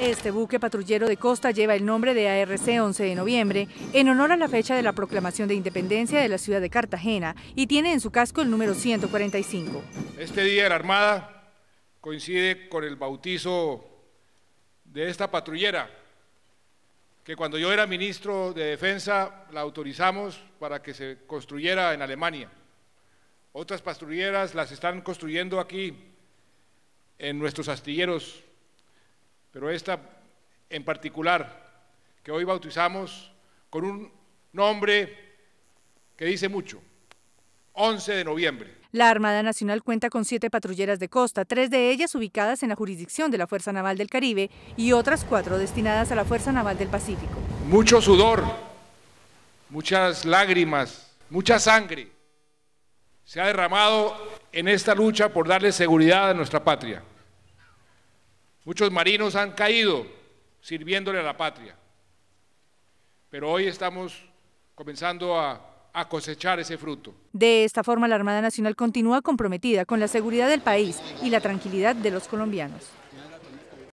Este buque patrullero de costa lleva el nombre de ARC 11 de noviembre en honor a la fecha de la proclamación de independencia de la ciudad de Cartagena y tiene en su casco el número 145. Este día de la Armada coincide con el bautizo de esta patrullera, que cuando yo era ministro de Defensa la autorizamos para que se construyera en Alemania. Otras patrulleras las están construyendo aquí en nuestros astilleros pero esta en particular, que hoy bautizamos con un nombre que dice mucho, 11 de noviembre. La Armada Nacional cuenta con siete patrulleras de costa, tres de ellas ubicadas en la jurisdicción de la Fuerza Naval del Caribe y otras cuatro destinadas a la Fuerza Naval del Pacífico. Mucho sudor, muchas lágrimas, mucha sangre se ha derramado en esta lucha por darle seguridad a nuestra patria. Muchos marinos han caído sirviéndole a la patria, pero hoy estamos comenzando a cosechar ese fruto. De esta forma, la Armada Nacional continúa comprometida con la seguridad del país y la tranquilidad de los colombianos.